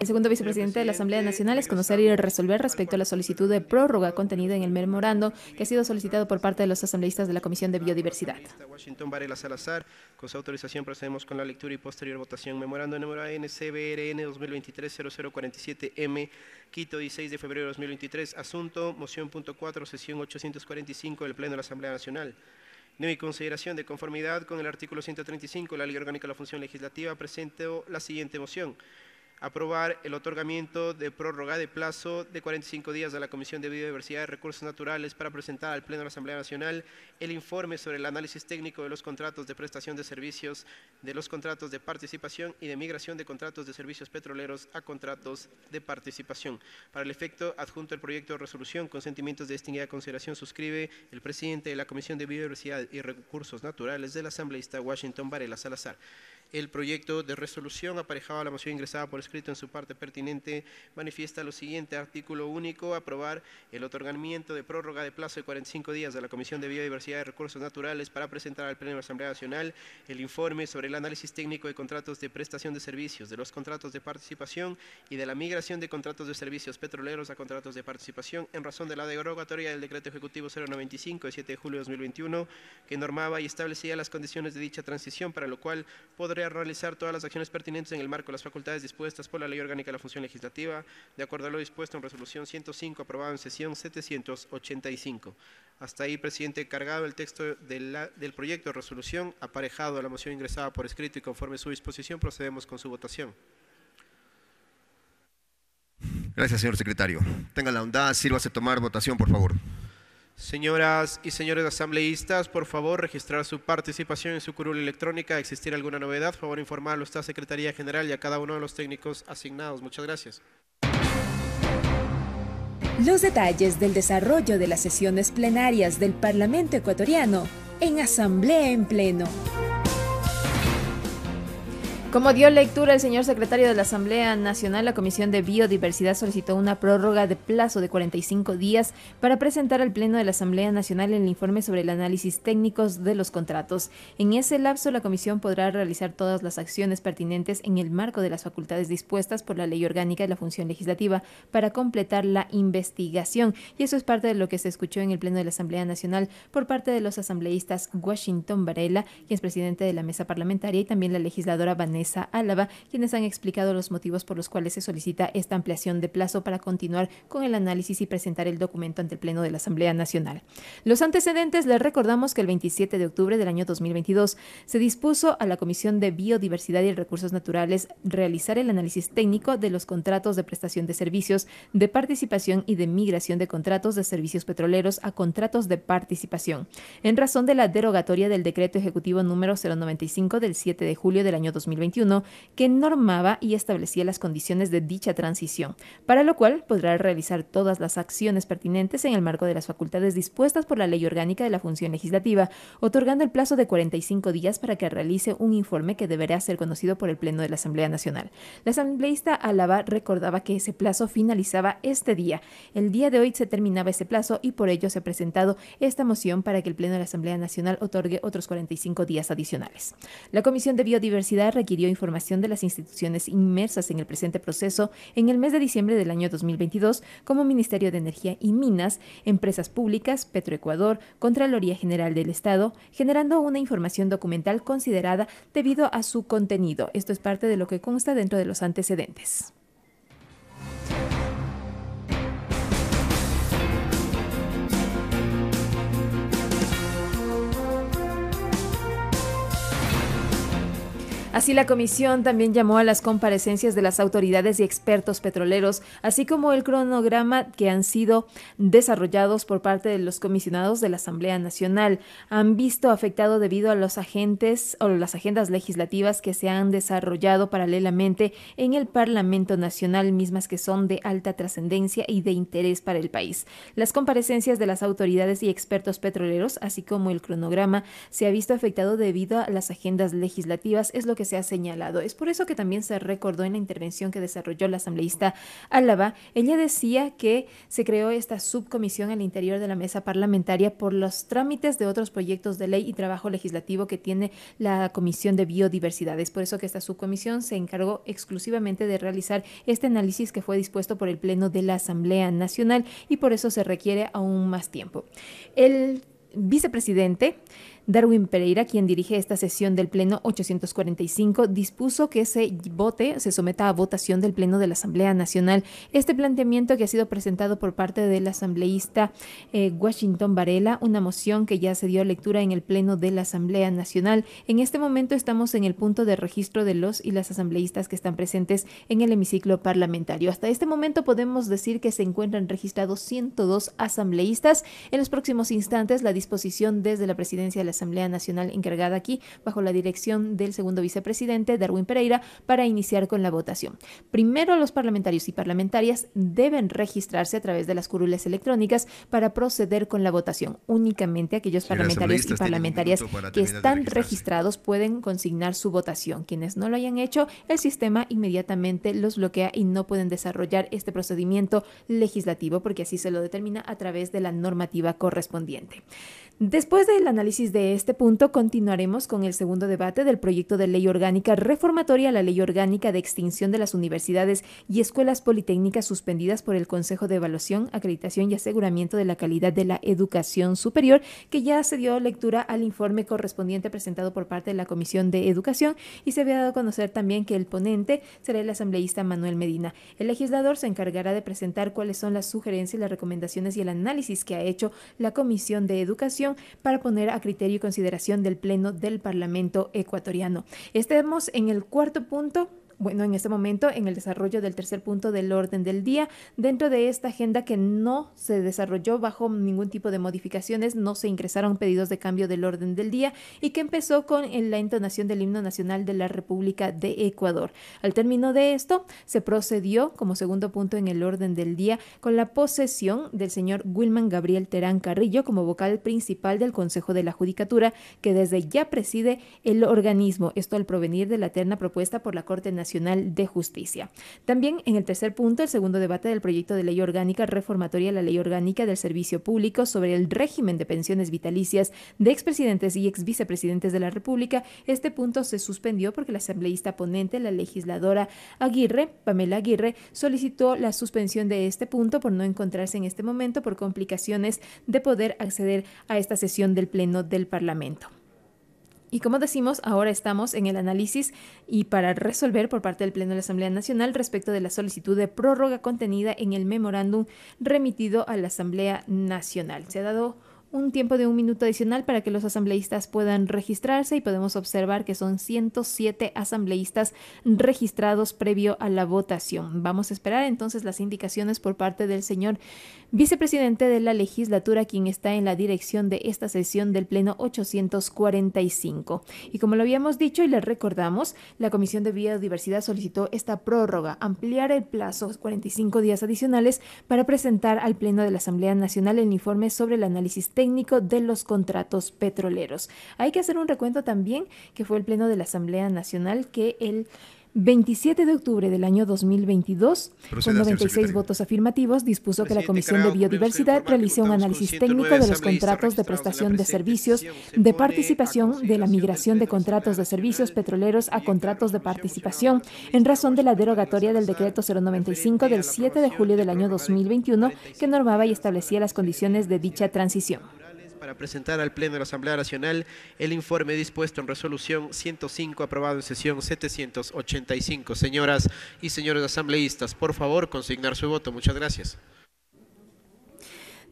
El segundo vicepresidente de la Asamblea Nacional es conocer y resolver respecto a la solicitud de prórroga contenida en el memorando que ha sido solicitado por parte de los asambleístas de la Comisión de Biodiversidad. Washington Varela Salazar, con su autorización procedemos con la lectura y posterior votación. Memorando número ANCBRN 2023-0047M, Quito, 16 de febrero de 2023. Asunto, moción punto 4, sesión 845 del Pleno de la Asamblea Nacional. De mi consideración, de conformidad con el artículo 135 de la Ley Orgánica de la Función Legislativa, presento la siguiente moción aprobar el otorgamiento de prórroga de plazo de 45 días a la Comisión de Biodiversidad y Recursos Naturales para presentar al Pleno de la Asamblea Nacional el informe sobre el análisis técnico de los contratos de prestación de servicios, de los contratos de participación y de migración de contratos de servicios petroleros a contratos de participación. Para el efecto, adjunto el proyecto de resolución con sentimientos de distinguida consideración suscribe el presidente de la Comisión de Biodiversidad y Recursos Naturales de la asambleísta Washington Varela Salazar. El proyecto de resolución aparejado a la moción ingresada por escrito en su parte pertinente manifiesta lo siguiente. Artículo único. Aprobar el otorgamiento de prórroga de plazo de 45 días de la Comisión de Biodiversidad y Recursos Naturales para presentar al Pleno de la Asamblea Nacional el informe sobre el análisis técnico de contratos de prestación de servicios, de los contratos de participación y de la migración de contratos de servicios petroleros a contratos de participación en razón de la derogatoria del Decreto Ejecutivo 095 de 7 de julio de 2021 que normaba y establecía las condiciones de dicha transición para lo cual podrá a realizar todas las acciones pertinentes en el marco de las facultades dispuestas por la Ley Orgánica de la Función Legislativa, de acuerdo a lo dispuesto en resolución 105, aprobado en sesión 785. Hasta ahí, presidente, cargado el texto del proyecto de resolución, aparejado a la moción ingresada por escrito y conforme a su disposición, procedemos con su votación. Gracias, señor secretario. Tenga la bondad, sírvase tomar votación, por favor. Señoras y señores asambleístas, por favor, registrar su participación en su curul electrónica. ¿Existir alguna novedad? Por favor, informar a la Secretaría General y a cada uno de los técnicos asignados. Muchas gracias. Los detalles del desarrollo de las sesiones plenarias del Parlamento ecuatoriano en Asamblea en Pleno. Como dio lectura el señor secretario de la Asamblea Nacional, la Comisión de Biodiversidad solicitó una prórroga de plazo de 45 días para presentar al Pleno de la Asamblea Nacional el informe sobre el análisis técnicos de los contratos. En ese lapso, la Comisión podrá realizar todas las acciones pertinentes en el marco de las facultades dispuestas por la Ley Orgánica de la Función Legislativa para completar la investigación. Y eso es parte de lo que se escuchó en el Pleno de la Asamblea Nacional por parte de los asambleístas Washington Varela, quien es presidente de la Mesa Parlamentaria, y también la legisladora Vanessa esa Álava, quienes han explicado los motivos por los cuales se solicita esta ampliación de plazo para continuar con el análisis y presentar el documento ante el Pleno de la Asamblea Nacional. Los antecedentes les recordamos que el 27 de octubre del año 2022 se dispuso a la Comisión de Biodiversidad y Recursos Naturales realizar el análisis técnico de los contratos de prestación de servicios, de participación y de migración de contratos de servicios petroleros a contratos de participación, en razón de la derogatoria del decreto ejecutivo número 095 del 7 de julio del año 2022 que normaba y establecía las condiciones de dicha transición, para lo cual podrá realizar todas las acciones pertinentes en el marco de las facultades dispuestas por la Ley Orgánica de la Función Legislativa, otorgando el plazo de 45 días para que realice un informe que deberá ser conocido por el Pleno de la Asamblea Nacional. La asambleísta Alava recordaba que ese plazo finalizaba este día. El día de hoy se terminaba ese plazo y por ello se ha presentado esta moción para que el Pleno de la Asamblea Nacional otorgue otros 45 días adicionales. La Comisión de Biodiversidad requirió dio información de las instituciones inmersas en el presente proceso en el mes de diciembre del año 2022 como Ministerio de Energía y Minas, Empresas Públicas, Petroecuador, Contraloría General del Estado, generando una información documental considerada debido a su contenido. Esto es parte de lo que consta dentro de los antecedentes. Así, la comisión también llamó a las comparecencias de las autoridades y expertos petroleros, así como el cronograma que han sido desarrollados por parte de los comisionados de la Asamblea Nacional. Han visto afectado debido a los agentes o las agendas legislativas que se han desarrollado paralelamente en el Parlamento Nacional, mismas que son de alta trascendencia y de interés para el país. Las comparecencias de las autoridades y expertos petroleros, así como el cronograma, se ha visto afectado debido a las agendas legislativas, es lo que se ha señalado. Es por eso que también se recordó en la intervención que desarrolló la asambleísta Álava. Ella decía que se creó esta subcomisión al interior de la mesa parlamentaria por los trámites de otros proyectos de ley y trabajo legislativo que tiene la Comisión de Biodiversidad. Es por eso que esta subcomisión se encargó exclusivamente de realizar este análisis que fue dispuesto por el Pleno de la Asamblea Nacional y por eso se requiere aún más tiempo. El vicepresidente Darwin Pereira, quien dirige esta sesión del Pleno 845, dispuso que ese vote se someta a votación del Pleno de la Asamblea Nacional. Este planteamiento que ha sido presentado por parte del asambleísta eh, Washington Varela, una moción que ya se dio lectura en el Pleno de la Asamblea Nacional. En este momento estamos en el punto de registro de los y las asambleístas que están presentes en el hemiciclo parlamentario. Hasta este momento podemos decir que se encuentran registrados 102 asambleístas. En los próximos instantes, la disposición desde la presidencia de la Asamblea Nacional encargada aquí, bajo la dirección del segundo vicepresidente, Darwin Pereira, para iniciar con la votación. Primero, los parlamentarios y parlamentarias deben registrarse a través de las curules electrónicas para proceder con la votación. Únicamente aquellos parlamentarios y parlamentarias que están registrados pueden consignar su votación. Quienes no lo hayan hecho, el sistema inmediatamente los bloquea y no pueden desarrollar este procedimiento legislativo porque así se lo determina a través de la normativa correspondiente. Después del análisis de este punto continuaremos con el segundo debate del proyecto de ley orgánica reformatoria a la ley orgánica de extinción de las universidades y escuelas politécnicas suspendidas por el Consejo de Evaluación, Acreditación y Aseguramiento de la Calidad de la Educación Superior, que ya se dio lectura al informe correspondiente presentado por parte de la Comisión de Educación y se había dado a conocer también que el ponente será el asambleísta Manuel Medina. El legislador se encargará de presentar cuáles son las sugerencias, las recomendaciones y el análisis que ha hecho la Comisión de Educación para poner a criterio y consideración del Pleno del Parlamento ecuatoriano. Estemos en el cuarto punto bueno, en este momento en el desarrollo del tercer punto del orden del día, dentro de esta agenda que no se desarrolló bajo ningún tipo de modificaciones, no se ingresaron pedidos de cambio del orden del día y que empezó con eh, la entonación del himno nacional de la República de Ecuador. Al término de esto, se procedió como segundo punto en el orden del día con la posesión del señor Wilman Gabriel Terán Carrillo como vocal principal del Consejo de la Judicatura, que desde ya preside el organismo, esto al provenir de la terna propuesta por la Corte Nacional de Justicia. También en el tercer punto, el segundo debate del proyecto de ley orgánica reformatoria de la ley orgánica del servicio público sobre el régimen de pensiones vitalicias de expresidentes y exvicepresidentes de la República. Este punto se suspendió porque la asambleísta ponente, la legisladora Aguirre, Pamela Aguirre, solicitó la suspensión de este punto por no encontrarse en este momento por complicaciones de poder acceder a esta sesión del Pleno del Parlamento. Y como decimos, ahora estamos en el análisis y para resolver por parte del Pleno de la Asamblea Nacional respecto de la solicitud de prórroga contenida en el memorándum remitido a la Asamblea Nacional. Se ha dado un tiempo de un minuto adicional para que los asambleístas puedan registrarse y podemos observar que son 107 asambleístas registrados previo a la votación. Vamos a esperar entonces las indicaciones por parte del señor vicepresidente de la legislatura, quien está en la dirección de esta sesión del Pleno 845. Y como lo habíamos dicho y les recordamos, la Comisión de Biodiversidad solicitó esta prórroga, ampliar el plazo 45 días adicionales para presentar al Pleno de la Asamblea Nacional el informe sobre el análisis técnico de los contratos petroleros. Hay que hacer un recuento también que fue el Pleno de la Asamblea Nacional que el 27 de octubre del año 2022, con 96 votos afirmativos, dispuso que la Comisión de Biodiversidad realice un análisis técnico de los contratos de prestación de servicios de participación de la migración de contratos de servicios petroleros a contratos de participación en razón de la derogatoria del decreto 095 del 7 de julio del año 2021 que normaba y establecía las condiciones de dicha transición para presentar al Pleno de la Asamblea Nacional el informe dispuesto en resolución 105 aprobado en sesión 785. Señoras y señores asambleístas, por favor, consignar su voto. Muchas gracias.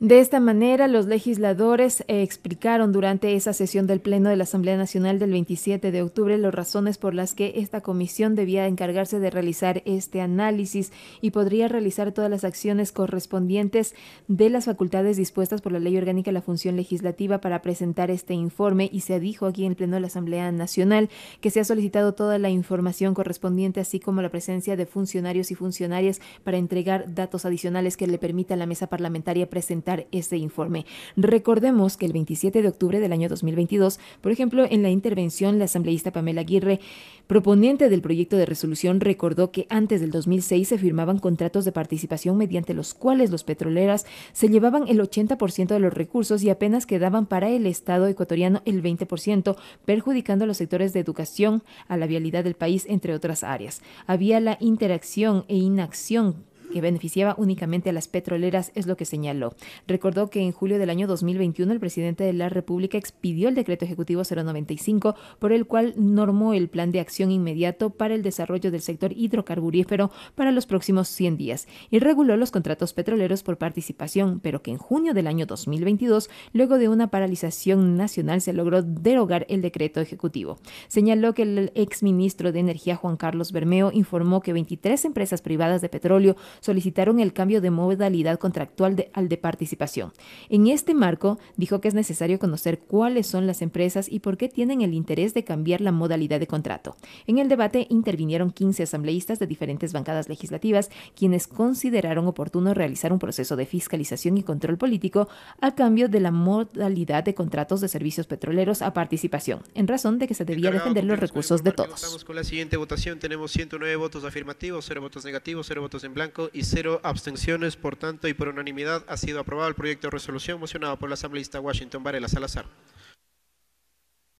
De esta manera, los legisladores eh, explicaron durante esa sesión del Pleno de la Asamblea Nacional del 27 de octubre las razones por las que esta comisión debía encargarse de realizar este análisis y podría realizar todas las acciones correspondientes de las facultades dispuestas por la Ley Orgánica de la Función Legislativa para presentar este informe y se dijo aquí en el Pleno de la Asamblea Nacional que se ha solicitado toda la información correspondiente así como la presencia de funcionarios y funcionarias para entregar datos adicionales que le permita a la mesa parlamentaria presentar este informe. Recordemos que el 27 de octubre del año 2022, por ejemplo, en la intervención, la asambleísta Pamela Aguirre, proponente del proyecto de resolución, recordó que antes del 2006 se firmaban contratos de participación mediante los cuales los petroleras se llevaban el 80% de los recursos y apenas quedaban para el Estado ecuatoriano el 20%, perjudicando a los sectores de educación, a la vialidad del país, entre otras áreas. Había la interacción e inacción que beneficiaba únicamente a las petroleras, es lo que señaló. Recordó que en julio del año 2021 el presidente de la República expidió el decreto ejecutivo 095 por el cual normó el plan de acción inmediato para el desarrollo del sector hidrocarburífero para los próximos 100 días y reguló los contratos petroleros por participación, pero que en junio del año 2022, luego de una paralización nacional, se logró derogar el decreto ejecutivo. Señaló que el exministro de Energía Juan Carlos Bermeo informó que 23 empresas privadas de petróleo solicitaron el cambio de modalidad contractual al de participación. En este marco, dijo que es necesario conocer cuáles son las empresas y por qué tienen el interés de cambiar la modalidad de contrato. En el debate intervinieron 15 asambleístas de diferentes bancadas legislativas, quienes consideraron oportuno realizar un proceso de fiscalización y control político a cambio de la modalidad de contratos de servicios petroleros a participación, en razón de que se debía defender los recursos de todos. con la siguiente votación. Tenemos 109 votos afirmativos, 0 votos negativos, 0 votos en blanco y cero abstenciones. Por tanto, y por unanimidad, ha sido aprobado el proyecto de resolución mocionado por la asambleísta Washington Varela Salazar.